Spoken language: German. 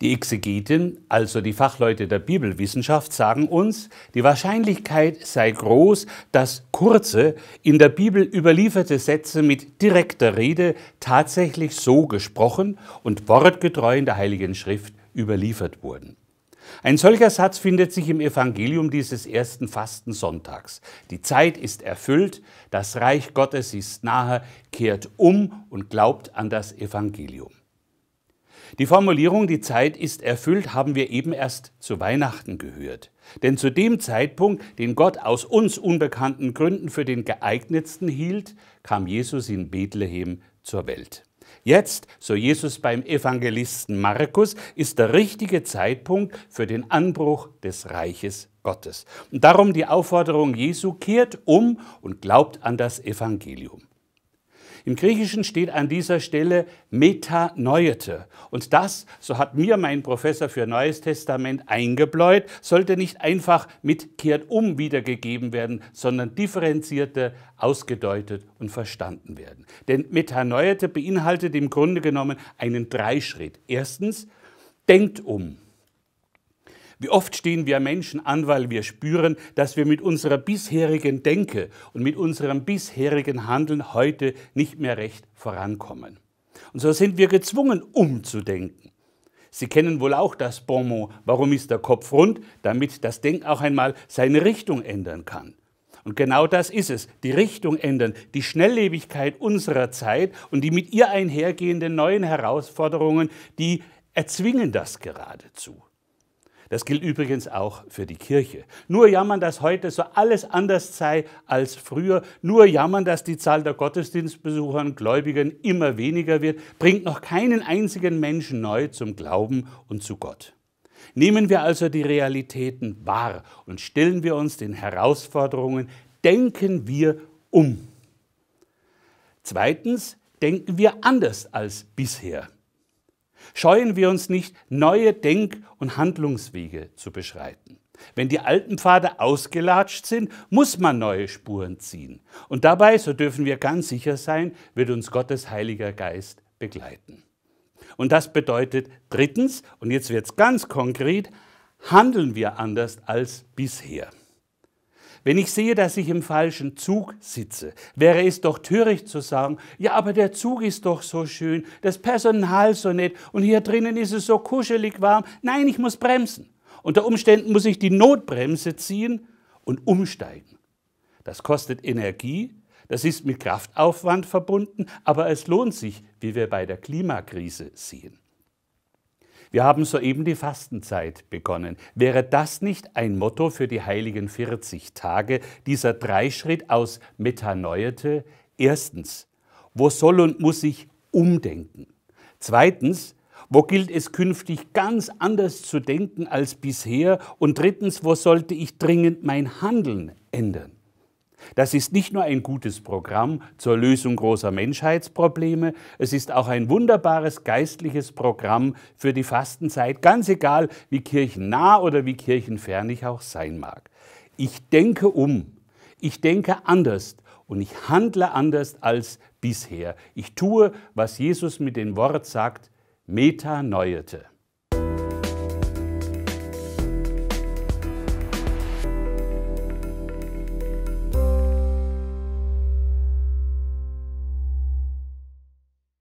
Die Exegeten, also die Fachleute der Bibelwissenschaft, sagen uns, die Wahrscheinlichkeit sei groß, dass kurze, in der Bibel überlieferte Sätze mit direkter Rede tatsächlich so gesprochen und wortgetreu in der Heiligen Schrift überliefert wurden. Ein solcher Satz findet sich im Evangelium dieses ersten Fastensonntags. Die Zeit ist erfüllt, das Reich Gottes ist nahe, kehrt um und glaubt an das Evangelium. Die Formulierung, die Zeit ist erfüllt, haben wir eben erst zu Weihnachten gehört. Denn zu dem Zeitpunkt, den Gott aus uns unbekannten Gründen für den geeignetsten hielt, kam Jesus in Bethlehem zur Welt. Jetzt, so Jesus beim Evangelisten Markus, ist der richtige Zeitpunkt für den Anbruch des Reiches Gottes. Und darum die Aufforderung Jesu, kehrt um und glaubt an das Evangelium. Im Griechischen steht an dieser Stelle metanoiete. Und das, so hat mir mein Professor für Neues Testament eingebläut, sollte nicht einfach mit kehrt um wiedergegeben werden, sondern differenzierte, ausgedeutet und verstanden werden. Denn metanoiete beinhaltet im Grunde genommen einen Dreischritt. Erstens, denkt um. Wie oft stehen wir Menschen an, weil wir spüren, dass wir mit unserer bisherigen Denke und mit unserem bisherigen Handeln heute nicht mehr recht vorankommen. Und so sind wir gezwungen, umzudenken. Sie kennen wohl auch das Bonmot, warum ist der Kopf rund, damit das Denken auch einmal seine Richtung ändern kann. Und genau das ist es, die Richtung ändern, die Schnelllebigkeit unserer Zeit und die mit ihr einhergehenden neuen Herausforderungen, die erzwingen das geradezu. Das gilt übrigens auch für die Kirche. Nur jammern, dass heute so alles anders sei als früher. Nur jammern, dass die Zahl der Gottesdienstbesucher und Gläubigen immer weniger wird, bringt noch keinen einzigen Menschen neu zum Glauben und zu Gott. Nehmen wir also die Realitäten wahr und stellen wir uns den Herausforderungen, denken wir um. Zweitens, denken wir anders als bisher. Scheuen wir uns nicht, neue Denk- und Handlungswege zu beschreiten. Wenn die alten Pfade ausgelatscht sind, muss man neue Spuren ziehen. Und dabei, so dürfen wir ganz sicher sein, wird uns Gottes Heiliger Geist begleiten. Und das bedeutet drittens, und jetzt wird es ganz konkret, handeln wir anders als bisher. Wenn ich sehe, dass ich im falschen Zug sitze, wäre es doch töricht zu sagen, ja, aber der Zug ist doch so schön, das Personal so nett und hier drinnen ist es so kuschelig warm. Nein, ich muss bremsen. Unter Umständen muss ich die Notbremse ziehen und umsteigen. Das kostet Energie, das ist mit Kraftaufwand verbunden, aber es lohnt sich, wie wir bei der Klimakrise sehen. Wir haben soeben die Fastenzeit begonnen. Wäre das nicht ein Motto für die heiligen 40 Tage, dieser Dreischritt aus Metaneuerte? Erstens, wo soll und muss ich umdenken? Zweitens, wo gilt es künftig ganz anders zu denken als bisher? Und drittens, wo sollte ich dringend mein Handeln ändern? Das ist nicht nur ein gutes Programm zur Lösung großer Menschheitsprobleme, es ist auch ein wunderbares geistliches Programm für die Fastenzeit, ganz egal, wie kirchennah oder wie kirchenfern ich auch sein mag. Ich denke um, ich denke anders und ich handle anders als bisher. Ich tue, was Jesus mit dem Wort sagt, Metanoiete.